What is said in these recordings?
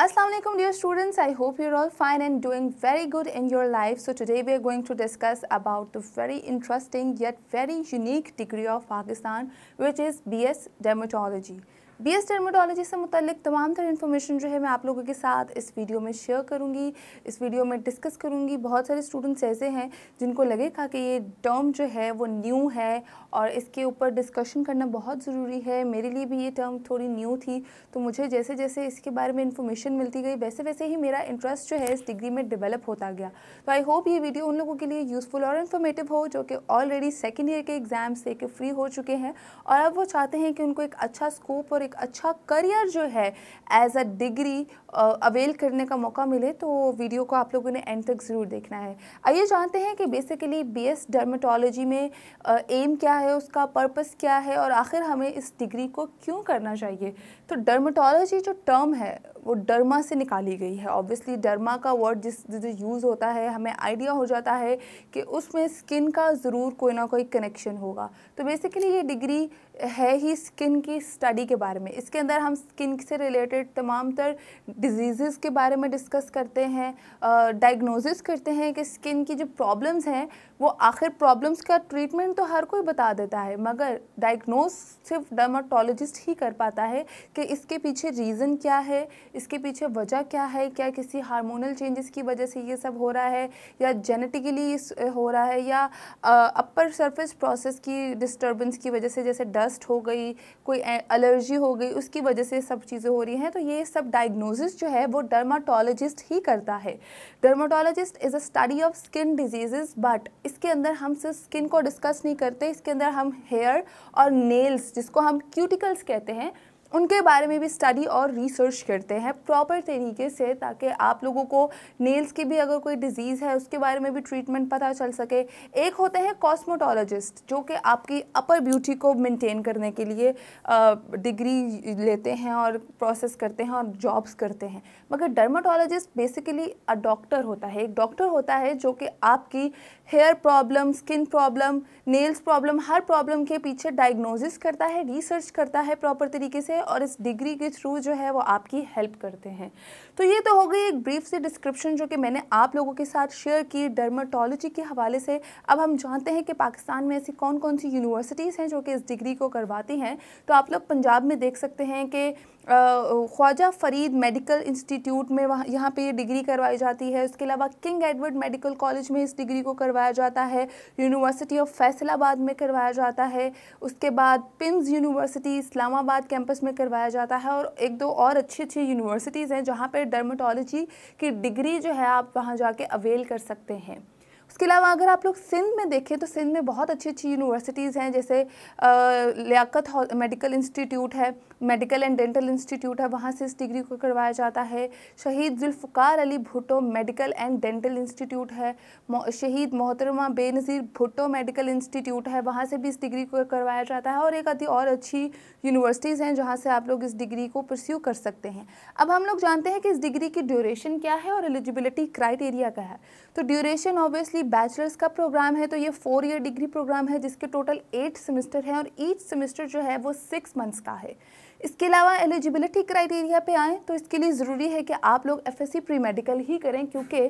Assalamu alaikum dear students I hope you're all fine and doing very good in your life so today we are going to discuss about the very interesting yet very unique degree of Pakistan which is BS dermatology B S dermatology से मुतलिक तमाम तरह information जो है मैं आप लोगों के साथ इस वीडियो में शेयर करूँगी इस वीडियो में डिस्कस करूँगी बहुत सारे स्टूडेंट्स ऐसे हैं जिनको लगेगा कि ये टर्म जो है वो न्यू है और इसके ऊपर डिस्कशन करना बहुत ज़रूरी है मेरे लिए भी ये टर्म थोड़ी न्यू थी तो मुझे जैसे जैसे इसके बारे में इन्फॉर्मेशन मिलती गई वैसे वैसे ही मेरा इंटरेस्ट जो है इस डिग्री में डिवेलप होता गया तो आई होप ये वीडियो उन लोगों के लिए यूज़फुल और इन्फॉर्मेटिव हो जो कि ऑलरेडी सेकेंड ईयर के एग्ज़ाम्स से फ्री हो चुके हैं और अब वो चाहते हैं कि उनको एक अच्छा स्कोप और एक अच्छा करियर जो है एज अ डिग्री अवेल करने का मौका मिले तो वीडियो को आप लोगों ने एंड तक ज़रूर देखना है आइए जानते हैं कि बेसिकली बीएस डर्मेटोलॉजी में एम क्या है उसका पर्पस क्या है और आखिर हमें इस डिग्री को क्यों करना चाहिए तो डर्मेटोलॉजी जो टर्म है वो डर्मा से निकाली गई है ऑब्वियसली डरमा का वर्ड जिस जो यूज़ होता है हमें आइडिया हो जाता है कि उसमें स्किन का ज़रूर कोई ना कोई कनेक्शन होगा तो बेसिकली ये डिग्री है ही स्किन की स्टडी के बारे में इसके अंदर हम स्किन से रिलेटेड तमाम तर डिजीज़ के बारे में डिस्कस करते हैं डायग्नोसिस करते हैं कि स्किन की जो प्रॉब्लम्स हैं वो आखिर प्रॉब्लम्स का ट्रीटमेंट तो हर कोई बता देता है मगर डायग्नोस सिर्फ डर्माटोलॉजिस्ट ही कर पाता है कि इसके पीछे रीज़न क्या है इसके पीछे वजह क्या है क्या किसी हार्मोनल चेंजेस की वजह से ये सब हो रहा है या जेनेटिकली हो रहा है या अपर सरफेस प्रोसेस की डिस्टर्बेंस की वजह से जैसे डस्ट हो गई कोई एलर्जी हो गई उसकी वजह से सब चीज़ें हो रही हैं तो ये सब डायग्नोसिस जो है वो डर्माटोलॉजिस्ट ही करता है dermatologist is a study of skin diseases but इसके अंदर हम सिर्फ स्किन को डिस्कस नहीं करते इसके अंदर हम हेयर और नेल्स जिसको हम क्यूटिकल्स कहते हैं उनके बारे में भी स्टडी और रिसर्च करते हैं प्रॉपर तरीके से ताकि आप लोगों को नेल्स की भी अगर कोई डिजीज़ है उसके बारे में भी ट्रीटमेंट पता चल सके एक होते हैं कॉस्मोटोलॉजिस्ट जो कि आपकी अपर ब्यूटी को मेंटेन करने के लिए डिग्री लेते हैं और प्रोसेस करते हैं और जॉब्स करते हैं मगर डर्माटोलॉजिस्ट बेसिकली अ डॉक्टर होता है एक डॉक्टर होता है जो कि आपकी hair problem skin problem nails problem हर प्रॉब्लम के पीछे डायग्नोसिस करता है रिसर्च करता है प्रॉपर तरीके से हैं और इस डिग्री के थ्रू जो है वो आपकी हेल्प करते हैं तो ये तो हो गई एक ब्रीफ सी डिस्क्रिप्शन जो कि मैंने आप लोगों के साथ शेयर की डर्माटोलॉजी के हवाले से अब हम जानते हैं कि पाकिस्तान में ऐसी कौन कौन सी यूनिवर्सिटीज़ हैं जो कि इस डिग्री को करवाती हैं तो आप लोग पंजाब में देख सकते हैं कि ख्वाजा फरीद मेडिकल इंस्टीट्यूट में वहाँ यहाँ पर ये डिग्री करवाई जाती है उसके अलावा किंग एडवर्ड मेडिकल कॉलेज में इस डिग्री को करवाया जाता है यूनिवर्सिटी ऑफ फैसलाबाद में करवाया जाता है उसके बाद पिम्स यूनिवर्सिटी इस्लामाबाद कैंपस में करवाया जाता है और एक दो और अच्छी अच्छी यूनिवर्सिटीज़ हैं जहाँ पर डर्माटोलॉजी की डिग्री जो है आप वहाँ जाके अवेल कर सकते हैं उसके अलावा अगर आप लोग सिंध में देखें तो सिंध में बहुत अच्छी अच्छी यूनिवर्सिटीज़ हैं जैसे लियाकत मेडिकल इंस्टीट्यूट है मेडिकल एंड डेंटल इंस्टीट्यूट है वहाँ से इस डिग्री को करवाया जाता है Shaheed Zulfiqar Ali Bhutto medical and dental institute है शहीद मोहतरमा बेनज़ीर भुट्टो मेडिकल इंस्टीट्यूट है वहाँ से भी इस डिग्री को करवाया जाता है और एक अति और अच्छी यूनिवर्सिटीज़ हैं जहाँ से आप लोग इस डिग्री को परस्यू कर सकते हैं अब हम लोग जानते हैं कि इस डिग्री की ड्यूरेशन क्या है और एलिजिबिलिटी क्राइटेरिया क्या है तो ड्यूरेशन ऑब्वियसली बैचलर्स का प्रोग्राम है तो ये फोर ईयर डिग्री प्रोग्राम है जिसके टोटल एट सेमेस्टर हैं और ईच सेमेस्टर जो है वो सिक्स मंथ्स का है इसके अलावा एलिजिबिलिटी क्राइटेरिया पे आएँ तो इसके लिए ज़रूरी है कि आप लोग एफ प्री मेडिकल ही करें क्योंकि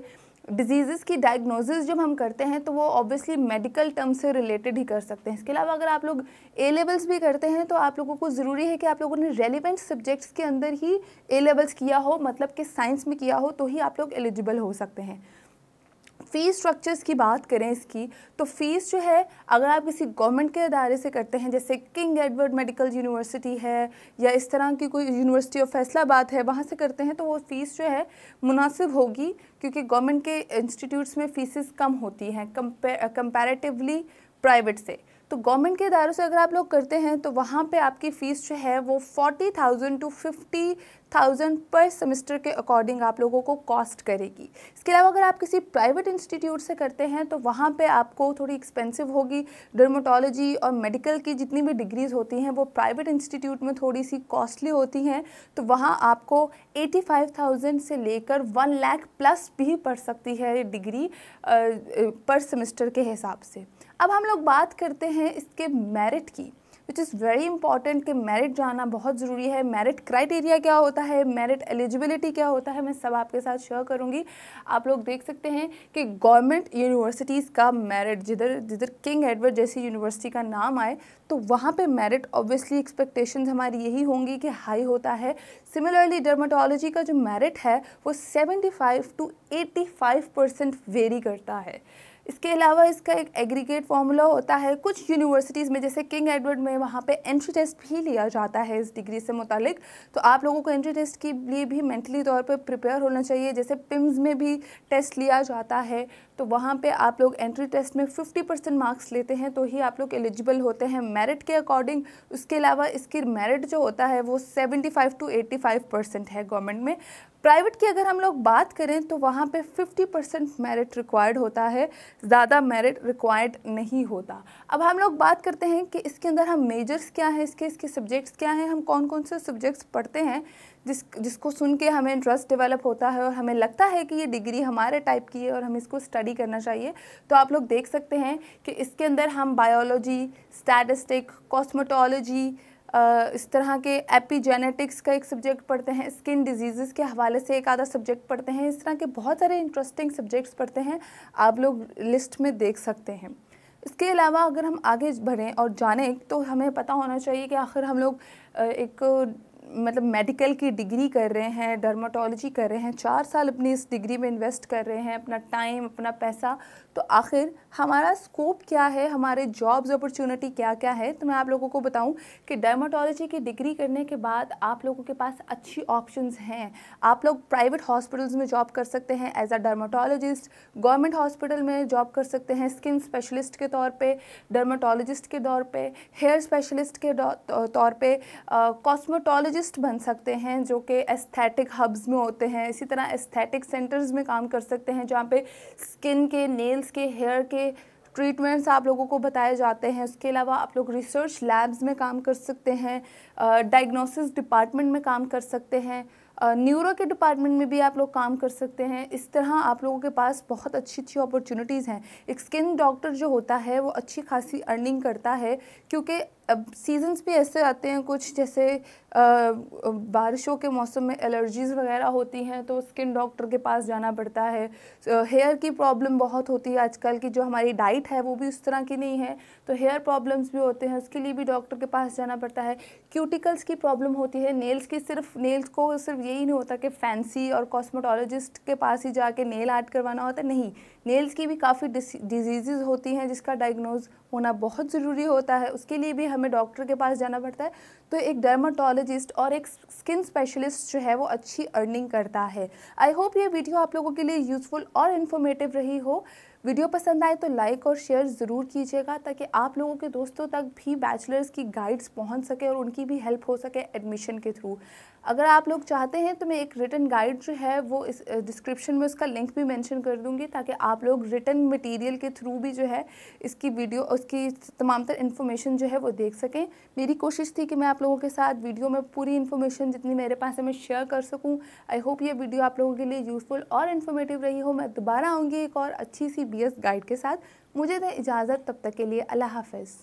डिजीज़ की डायग्नोसिस जब हम करते हैं तो वो ऑब्वियसली मेडिकल टर्म से रिलेटेड ही कर सकते हैं इसके अलावा अगर आप लोग ए लेवल्स भी करते हैं तो आप लोगों को ज़रूरी है कि आप लोगों ने रेलिवेंट सब्जेक्ट्स के अंदर ही ए लेवल्स किया हो मतलब कि साइंस में किया हो तो ही आप लोग एलिजिबल हो सकते हैं फ़ीस स्ट्रक्चर्स की बात करें इसकी तो फ़ीस जो है अगर आप किसी गवर्नमेंट के अदारे से करते हैं जैसे किंग एडवर्ड मेडिकल यूनिवर्सिटी है या इस तरह की कोई यूनिवर्सिटी ऑफ फैसलाबाद है वहाँ से करते हैं तो वो फ़ीस जो है मुनासिब होगी क्योंकि गवर्नमेंट के इंस्टीट्यूट्स में फ़ीसेस कम होती हैं कंपेरेटिवली प्राइवेट से तो गवर्नमेंट के दायरों से अगर आप लोग करते हैं तो वहाँ पे आपकी फ़ीस जो है वो forty thousand to fifty thousand per semester के अकॉर्डिंग आप लोगों को कॉस्ट करेगी इसके अलावा अगर आप किसी प्राइवेट इंस्टीट्यूट से करते हैं तो वहाँ पे आपको थोड़ी एक्सपेंसिव होगी डर्मोटोलॉजी और मेडिकल की जितनी भी डिग्रीज़ होती हैं वो प्राइवेट इंस्टीट्यूट में थोड़ी सी कॉस्टली होती हैं तो वहाँ आपको एटी फाइव थाउजेंड से लेकर वन लैख प्लस भी पड़ सकती है डिग्री पर सेमेस्टर के हिसाब से अब हम लोग बात करते हैं इसके मेरिट की विच इज़ वेरी इंपॉर्टेंट कि मेरिट जाना बहुत ज़रूरी है मेरिट क्राइटेरिया क्या होता है मेरिट एलिजिबिलिटी क्या होता है मैं सब आपके साथ शेयर करूँगी आप लोग देख सकते हैं कि गवर्नमेंट यूनिवर्सिटीज़ का मेरिट जिधर जिधर किंग एडवर्ड जैसी यूनिवर्सिटी का नाम आए तो वहाँ पे मेरिट ऑब्वियसली एक्सपेक्टेशन हमारी यही होंगी कि हाई होता है सिमिलरली डर्माटोलॉजी का जो मेरिट है वो seventy to eighty percent vary करता है इसके अलावा इसका एक एग्रीगेट फार्मूला होता है कुछ यूनिवर्सिटीज़ में जैसे किंग एडवर्ड में वहाँ पे एंट्री टेस्ट भी लिया जाता है इस डिग्री से मुतलिक तो आप लोगों को एंट्री टेस्ट के लिए भी मेंटली तौर पर प्रिपेयर होना चाहिए जैसे पिम्स में भी टेस्ट लिया जाता है तो वहाँ पे आप लोग एंट्री टेस्ट में फिफ्टी परसेंट मार्क्स लेते हैं तो ही आप लोग एलिजिबल होते हैं मेरिट के अकॉर्डिंग उसके अलावा इसकी मेरिट जो होता है वो सेवेंटी टू 85 परसेंट है गवर्नमेंट में प्राइवेट की अगर हम लोग बात करें तो वहाँ पे 50 परसेंट मेरिट रिक्वायर्ड होता है ज़्यादा मेरिट रिक्वायर्ड नहीं होता अब हम लोग बात करते हैं कि इसके अंदर हम मेजर्स क्या हैं इसके इसके सब्जेक्ट्स क्या हैं हम कौन कौन से सब्जेक्ट्स पढ़ते हैं जिस जिसको सुन के हमें इंटरेस्ट डेवलप होता है और हमें लगता है कि ये डिग्री हमारे टाइप की है और हम इसको स्टडी करना चाहिए तो आप लोग देख सकते हैं कि इसके अंदर हम बायोलॉजी स्टैटिस्टिक कॉस्मोटोलॉजी इस तरह के एपीजेनेटिक्स का एक सब्जेक्ट पढ़ते हैं स्किन डिजीज़ के हवाले से एक आधा सब्जेक्ट पढ़ते हैं इस तरह के बहुत सारे इंटरेस्टिंग सब्जेक्ट्स पढ़ते हैं आप लोग लिस्ट में देख सकते हैं इसके अलावा अगर हम आगे बढ़ें और जानें तो हमें पता होना चाहिए कि आखिर हम लोग एक मतलब मेडिकल की डिग्री कर रहे हैं डर्माटोलॉजी कर रहे हैं चार साल अपनी इस डिग्री में इन्वेस्ट कर रहे हैं अपना टाइम अपना पैसा तो आखिर हमारा स्कोप क्या है हमारे जॉब्स अपॉर्चुनिटी क्या क्या है तो मैं आप लोगों को बताऊं कि डर्माटोलॉजी की डिग्री करने के बाद आप लोगों के पास अच्छी ऑप्शन हैं आप लोग प्राइवेट हॉस्पिटल्स में जॉब कर सकते हैं as a dermatologist government hospital में जॉब कर सकते हैं स्किन स्पेशलिस्ट के तौर पर डर्माटोलॉजिस्ट के तौर पर हेयर स्पेशलिस्ट के तौर पर कॉस्मोटोलॉजी साइकोलॉजिस्ट बन सकते हैं जो कि एस्थेटिक हब्स में होते हैं इसी तरह एस्थेटिक सेंटर्स में काम कर सकते हैं जहाँ पे स्किन के नेल्स के हेयर के ट्रीटमेंट्स आप लोगों को बताए जाते हैं उसके अलावा आप लोग रिसर्च लैब्स में काम कर सकते हैं डायग्नोसिस डिपार्टमेंट में काम कर सकते हैं न्यूरो के डिपार्टमेंट में भी आप लोग काम कर सकते हैं इस तरह आप लोगों के पास बहुत अच्छी अच्छी अपॉर्चुनिटीज़ हैं एक स्किन डॉक्टर जो होता है वो अच्छी खासी अर्निंग करता है क्योंकि अब सीजन्स भी ऐसे आते हैं कुछ जैसे बारिशों के मौसम में एलर्जीज़ वगैरह होती हैं तो स्किन डॉक्टर के पास जाना पड़ता है हेयर की प्रॉब्लम बहुत होती है आजकल की जो हमारी डाइट है वो भी उस तरह की नहीं है तो हेयर प्रॉब्लम्स भी होते हैं उसके लिए भी डॉक्टर के पास जाना पड़ता है क्यूटिकल्स की प्रॉब्लम होती है नेल्स की सिर्फ नेल्स को सिर्फ यही नहीं होता कि फैंसी और कॉस्मेटोलॉजिस्ट के पास ही जाके नेल आर्ट करवाना होता है नहीं नेल्स की भी काफ़ी डिजीज़ होती हैं जिसका डायग्नोज होना बहुत ज़रूरी होता है उसके लिए भी हमें डॉक्टर के पास जाना पड़ता है तो एक डर्माटोलॉजिस्ट और एक स्किन स्पेशलिस्ट जो है वो अच्छी अर्निंग करता है आई होप ये वीडियो आप लोगों के लिए यूज़फुल और इन्फॉर्मेटिव रही हो वीडियो पसंद आए तो लाइक और शेयर ज़रूर कीजिएगा ताकि आप लोगों के दोस्तों तक भी बैचलर्स की गाइड्स पहुंच सके और उनकी भी हेल्प हो सके एडमिशन के थ्रू अगर आप लोग चाहते हैं तो मैं एक रिटर्न गाइड जो है वो इस डिस्क्रिप्शन में उसका लिंक भी मेंशन कर दूंगी ताकि आप लोग रिटर्न मटेरियल के थ्रू भी जो है इसकी वीडियो उसकी तमाम तर इन्फॉर्मेशन जो है वो देख सकें मेरी कोशिश थी कि मैं आप लोगों के साथ वीडियो में पूरी इन्फॉर्मेशन जितनी मेरे पास है मैं शेयर कर सकूँ आई होप ये वीडियो आप लोगों के लिए यूज़फुल और इन्फॉर्मेटिव रही हो मैं दोबारा आऊँगी एक और अच्छी सी डी गाइड के साथ मुझे दें इजाज़त तब तक के लिए अल्लाह हाफिज़